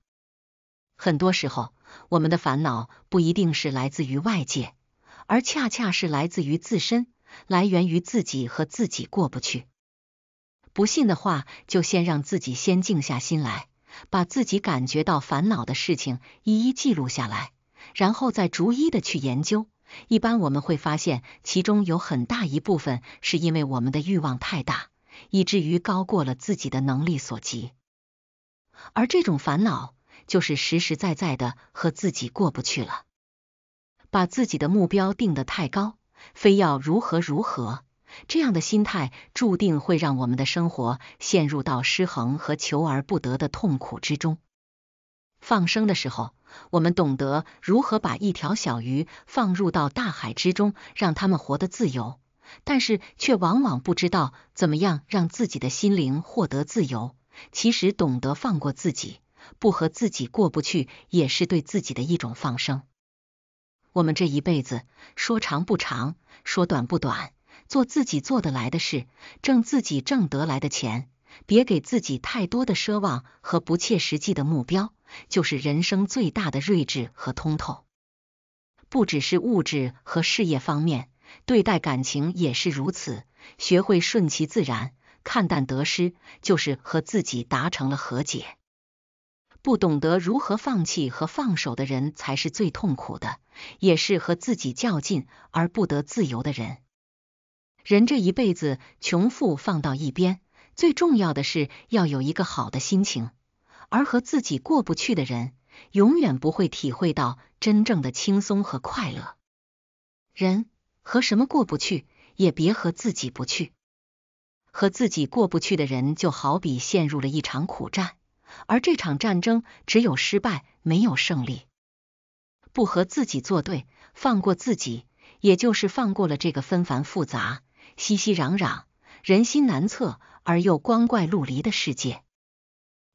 很多时候，我们的烦恼不一定是来自于外界，而恰恰是来自于自身，来源于自己和自己过不去。不信的话，就先让自己先静下心来，把自己感觉到烦恼的事情一一记录下来，然后再逐一的去研究。一般我们会发现，其中有很大一部分是因为我们的欲望太大，以至于高过了自己的能力所及，而这种烦恼就是实实在在的和自己过不去了。把自己的目标定得太高，非要如何如何，这样的心态注定会让我们的生活陷入到失衡和求而不得的痛苦之中。放生的时候。我们懂得如何把一条小鱼放入到大海之中，让它们活得自由，但是却往往不知道怎么样让自己的心灵获得自由。其实，懂得放过自己，不和自己过不去，也是对自己的一种放生。我们这一辈子，说长不长，说短不短，做自己做得来的事，挣自己挣得来的钱，别给自己太多的奢望和不切实际的目标。就是人生最大的睿智和通透，不只是物质和事业方面，对待感情也是如此。学会顺其自然，看淡得失，就是和自己达成了和解。不懂得如何放弃和放手的人，才是最痛苦的，也是和自己较劲而不得自由的人。人这一辈子，穷富放到一边，最重要的是要有一个好的心情。而和自己过不去的人，永远不会体会到真正的轻松和快乐。人和什么过不去，也别和自己不去。和自己过不去的人，就好比陷入了一场苦战，而这场战争只有失败，没有胜利。不和自己作对，放过自己，也就是放过了这个纷繁复杂、熙熙攘攘、人心难测而又光怪陆离的世界。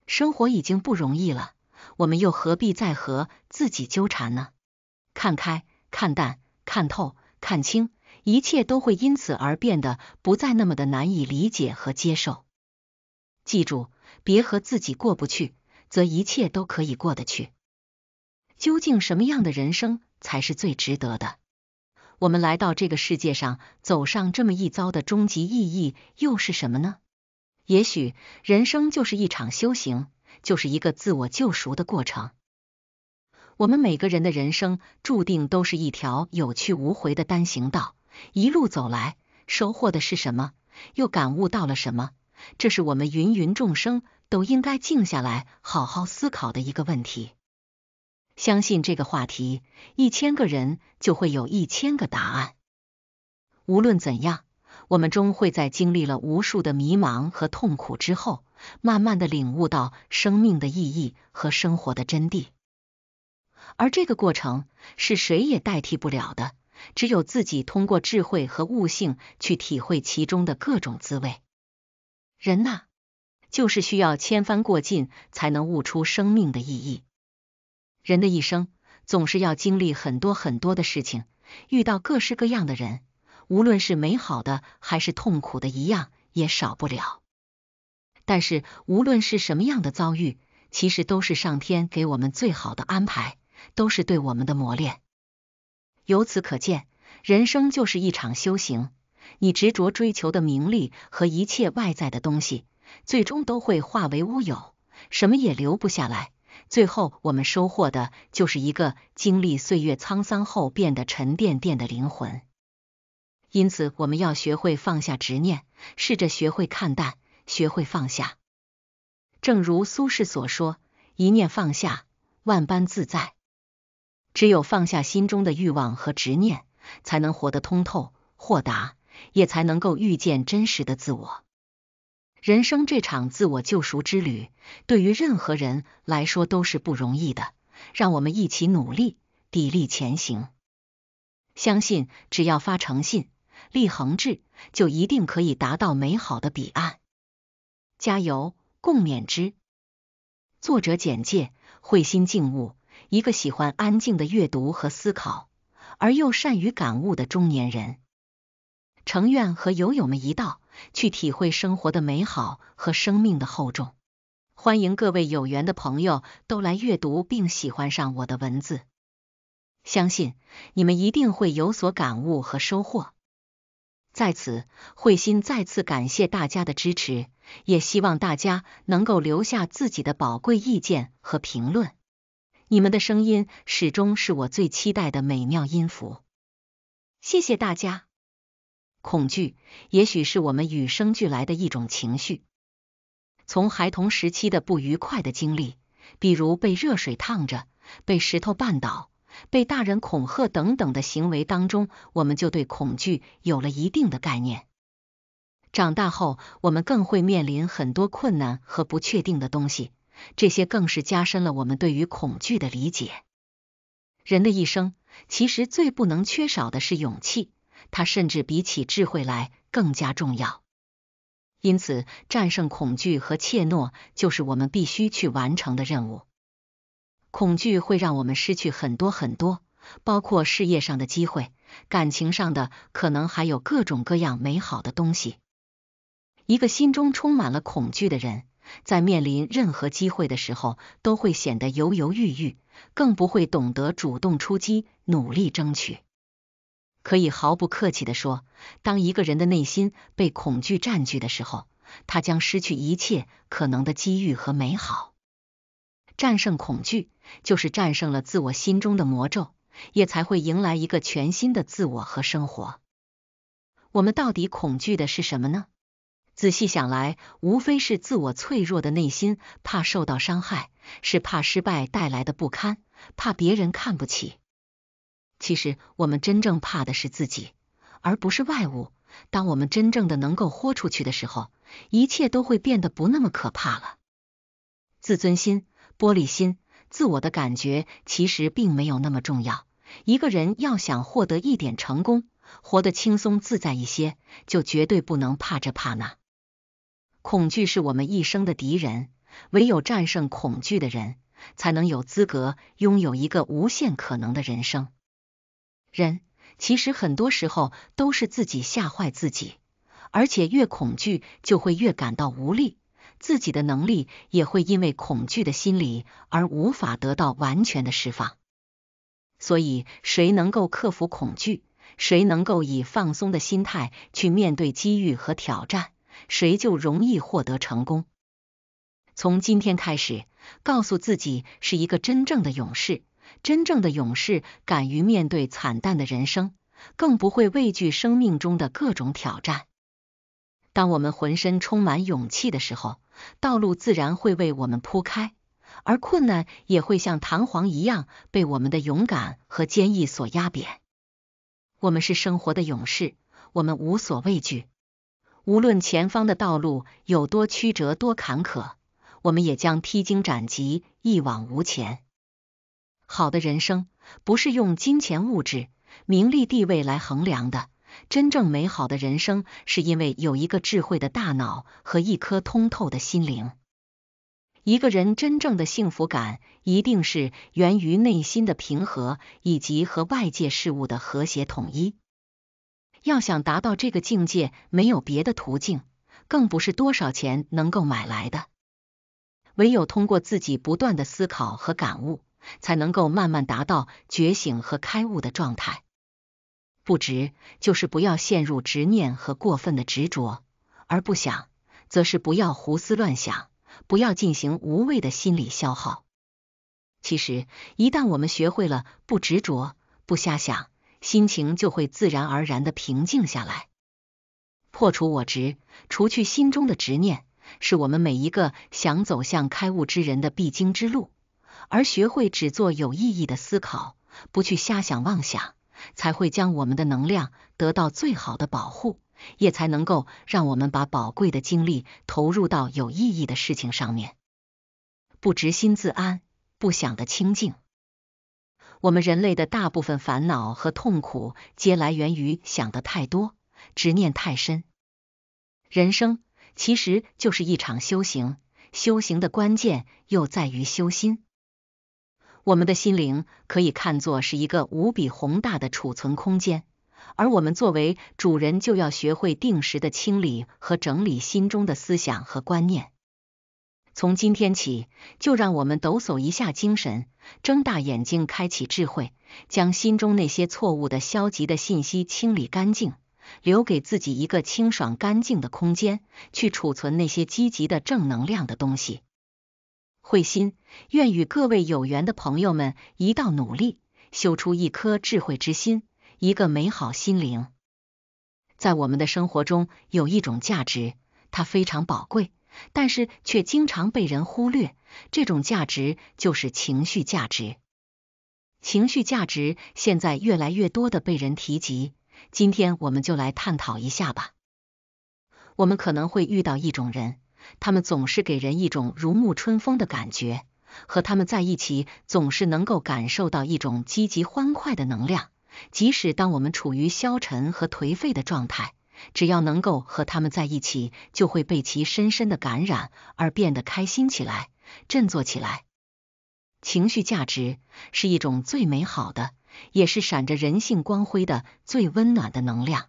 生活已经不容易了，我们又何必再和自己纠缠呢？看开、看淡、看透、看清，一切都会因此而变得不再那么的难以理解和接受。记住，别和自己过不去，则一切都可以过得去。究竟什么样的人生才是最值得的？我们来到这个世界上，走上这么一遭的终极意义又是什么呢？也许人生就是一场修行，就是一个自我救赎的过程。我们每个人的人生注定都是一条有去无回的单行道，一路走来，收获的是什么，又感悟到了什么？这是我们芸芸众生都应该静下来好好思考的一个问题。相信这个话题，一千个人就会有一千个答案。无论怎样。我们终会在经历了无数的迷茫和痛苦之后，慢慢的领悟到生命的意义和生活的真谛。而这个过程是谁也代替不了的，只有自己通过智慧和悟性去体会其中的各种滋味。人呐，就是需要千帆过尽，才能悟出生命的意义。人的一生总是要经历很多很多的事情，遇到各式各样的人。无论是美好的还是痛苦的，一样也少不了。但是无论是什么样的遭遇，其实都是上天给我们最好的安排，都是对我们的磨练。由此可见，人生就是一场修行。你执着追求的名利和一切外在的东西，最终都会化为乌有，什么也留不下来。最后，我们收获的就是一个经历岁月沧桑后变得沉甸甸的灵魂。因此，我们要学会放下执念，试着学会看淡，学会放下。正如苏轼所说：“一念放下，万般自在。”只有放下心中的欲望和执念，才能活得通透、豁达，也才能够遇见真实的自我。人生这场自我救赎之旅，对于任何人来说都是不容易的。让我们一起努力，砥砺前行。相信只要发诚信。立恒志，就一定可以达到美好的彼岸。加油，共勉之。作者简介：慧心静悟，一个喜欢安静的阅读和思考，而又善于感悟的中年人。诚愿和友友们一道，去体会生活的美好和生命的厚重。欢迎各位有缘的朋友都来阅读并喜欢上我的文字，相信你们一定会有所感悟和收获。在此，慧心再次感谢大家的支持，也希望大家能够留下自己的宝贵意见和评论。你们的声音始终是我最期待的美妙音符。谢谢大家。恐惧也许是我们与生俱来的一种情绪，从孩童时期的不愉快的经历，比如被热水烫着，被石头绊倒。被大人恐吓等等的行为当中，我们就对恐惧有了一定的概念。长大后，我们更会面临很多困难和不确定的东西，这些更是加深了我们对于恐惧的理解。人的一生，其实最不能缺少的是勇气，它甚至比起智慧来更加重要。因此，战胜恐惧和怯懦，就是我们必须去完成的任务。恐惧会让我们失去很多很多，包括事业上的机会、感情上的可能，还有各种各样美好的东西。一个心中充满了恐惧的人，在面临任何机会的时候，都会显得犹犹豫豫，更不会懂得主动出击、努力争取。可以毫不客气地说，当一个人的内心被恐惧占据的时候，他将失去一切可能的机遇和美好。战胜恐惧，就是战胜了自我心中的魔咒，也才会迎来一个全新的自我和生活。我们到底恐惧的是什么呢？仔细想来，无非是自我脆弱的内心，怕受到伤害，是怕失败带来的不堪，怕别人看不起。其实，我们真正怕的是自己，而不是外物。当我们真正的能够豁出去的时候，一切都会变得不那么可怕了。自尊心。玻璃心，自我的感觉其实并没有那么重要。一个人要想获得一点成功，活得轻松自在一些，就绝对不能怕这怕那。恐惧是我们一生的敌人，唯有战胜恐惧的人，才能有资格拥有一个无限可能的人生。人其实很多时候都是自己吓坏自己，而且越恐惧就会越感到无力。自己的能力也会因为恐惧的心理而无法得到完全的释放。所以，谁能够克服恐惧，谁能够以放松的心态去面对机遇和挑战，谁就容易获得成功。从今天开始，告诉自己是一个真正的勇士。真正的勇士敢于面对惨淡的人生，更不会畏惧生命中的各种挑战。当我们浑身充满勇气的时候，道路自然会为我们铺开，而困难也会像弹簧一样被我们的勇敢和坚毅所压扁。我们是生活的勇士，我们无所畏惧。无论前方的道路有多曲折、多坎坷，我们也将披荆斩棘，一往无前。好的人生，不是用金钱、物质、名利、地位来衡量的。真正美好的人生，是因为有一个智慧的大脑和一颗通透的心灵。一个人真正的幸福感，一定是源于内心的平和以及和外界事物的和谐统一。要想达到这个境界，没有别的途径，更不是多少钱能够买来的。唯有通过自己不断的思考和感悟，才能够慢慢达到觉醒和开悟的状态。不执，就是不要陷入执念和过分的执着；而不想，则是不要胡思乱想，不要进行无谓的心理消耗。其实，一旦我们学会了不执着、不瞎想，心情就会自然而然的平静下来。破除我执，除去心中的执念，是我们每一个想走向开悟之人的必经之路。而学会只做有意义的思考，不去瞎想妄想。才会将我们的能量得到最好的保护，也才能够让我们把宝贵的精力投入到有意义的事情上面。不执心自安，不想的清净。我们人类的大部分烦恼和痛苦，皆来源于想的太多，执念太深。人生其实就是一场修行，修行的关键又在于修心。我们的心灵可以看作是一个无比宏大的储存空间，而我们作为主人，就要学会定时的清理和整理心中的思想和观念。从今天起，就让我们抖擞一下精神，睁大眼睛，开启智慧，将心中那些错误的、消极的信息清理干净，留给自己一个清爽干净的空间，去储存那些积极的、正能量的东西。慧心愿与各位有缘的朋友们一道努力，修出一颗智慧之心，一个美好心灵。在我们的生活中，有一种价值，它非常宝贵，但是却经常被人忽略。这种价值就是情绪价值。情绪价值现在越来越多的被人提及，今天我们就来探讨一下吧。我们可能会遇到一种人。他们总是给人一种如沐春风的感觉，和他们在一起总是能够感受到一种积极欢快的能量。即使当我们处于消沉和颓废的状态，只要能够和他们在一起，就会被其深深的感染而变得开心起来、振作起来。情绪价值是一种最美好的，也是闪着人性光辉的最温暖的能量。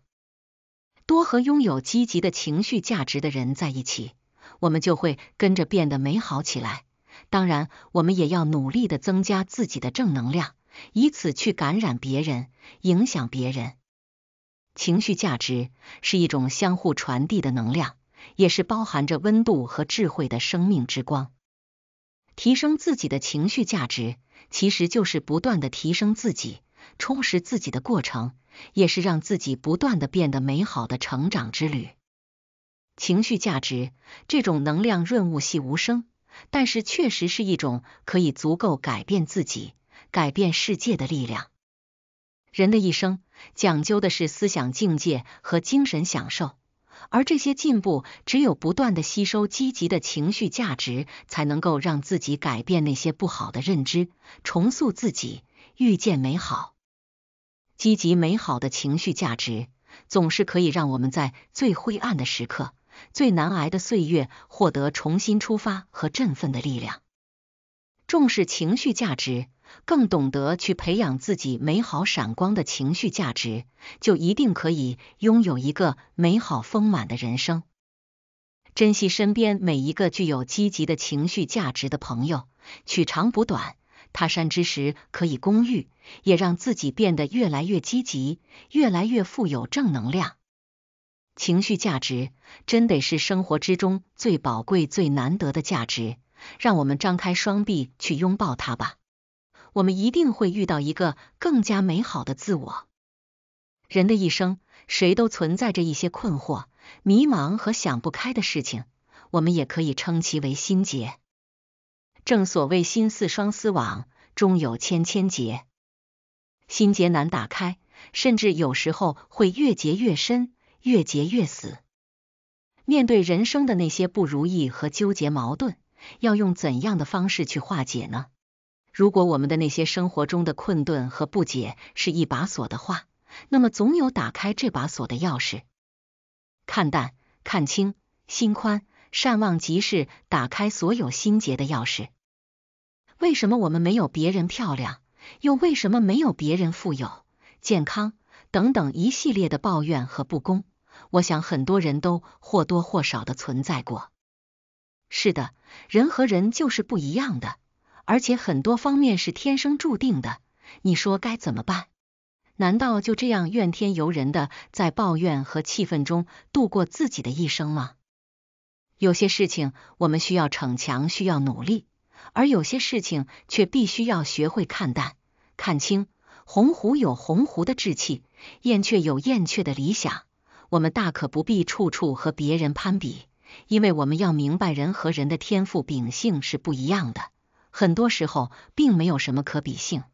多和拥有积极的情绪价值的人在一起。我们就会跟着变得美好起来。当然，我们也要努力的增加自己的正能量，以此去感染别人，影响别人。情绪价值是一种相互传递的能量，也是包含着温度和智慧的生命之光。提升自己的情绪价值，其实就是不断的提升自己、充实自己的过程，也是让自己不断的变得美好的成长之旅。情绪价值，这种能量润物细无声，但是确实是一种可以足够改变自己、改变世界的力量。人的一生讲究的是思想境界和精神享受，而这些进步只有不断的吸收积极的情绪价值，才能够让自己改变那些不好的认知，重塑自己，遇见美好。积极美好的情绪价值，总是可以让我们在最灰暗的时刻。最难挨的岁月，获得重新出发和振奋的力量。重视情绪价值，更懂得去培养自己美好闪光的情绪价值，就一定可以拥有一个美好丰满的人生。珍惜身边每一个具有积极的情绪价值的朋友，取长补短，他山之石可以攻玉，也让自己变得越来越积极，越来越富有正能量。情绪价值真得是生活之中最宝贵、最难得的价值，让我们张开双臂去拥抱它吧。我们一定会遇到一个更加美好的自我。人的一生，谁都存在着一些困惑、迷茫和想不开的事情，我们也可以称其为心结。正所谓“心似双丝网，终有千千结”。心结难打开，甚至有时候会越结越深。越结越死。面对人生的那些不如意和纠结矛盾，要用怎样的方式去化解呢？如果我们的那些生活中的困顿和不解是一把锁的话，那么总有打开这把锁的钥匙。看淡、看清、心宽、善忘，即是打开所有心结的钥匙。为什么我们没有别人漂亮？又为什么没有别人富有、健康等等一系列的抱怨和不公？我想很多人都或多或少的存在过。是的，人和人就是不一样的，而且很多方面是天生注定的。你说该怎么办？难道就这样怨天尤人的在抱怨和气愤中度过自己的一生吗？有些事情我们需要逞强，需要努力，而有些事情却必须要学会看淡、看清。鸿鹄有鸿鹄的志气，燕雀有燕雀的理想。我们大可不必处处和别人攀比，因为我们要明白，人和人的天赋秉性是不一样的，很多时候并没有什么可比性。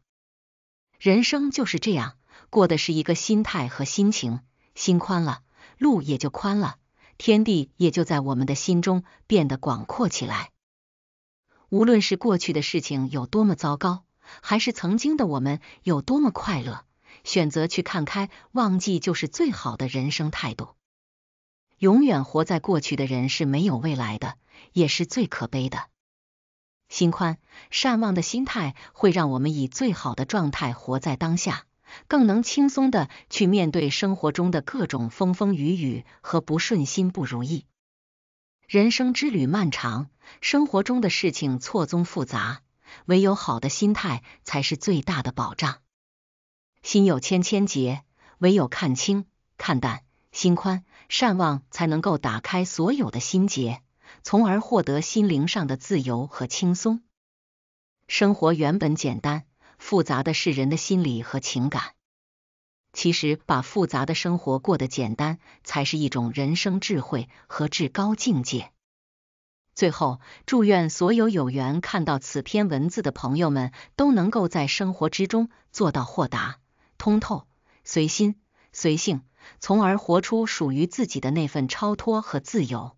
人生就是这样，过的是一个心态和心情，心宽了，路也就宽了，天地也就在我们的心中变得广阔起来。无论是过去的事情有多么糟糕，还是曾经的我们有多么快乐。选择去看开，忘记就是最好的人生态度。永远活在过去的人是没有未来的，也是最可悲的。心宽、善忘的心态会让我们以最好的状态活在当下，更能轻松的去面对生活中的各种风风雨雨和不顺心、不如意。人生之旅漫长，生活中的事情错综复杂，唯有好的心态才是最大的保障。心有千千结，唯有看清、看淡、心宽、善忘，才能够打开所有的心结，从而获得心灵上的自由和轻松。生活原本简单，复杂的是人的心理和情感。其实，把复杂的生活过得简单，才是一种人生智慧和至高境界。最后，祝愿所有有缘看到此篇文字的朋友们，都能够在生活之中做到豁达。通透、随心、随性，从而活出属于自己的那份超脱和自由。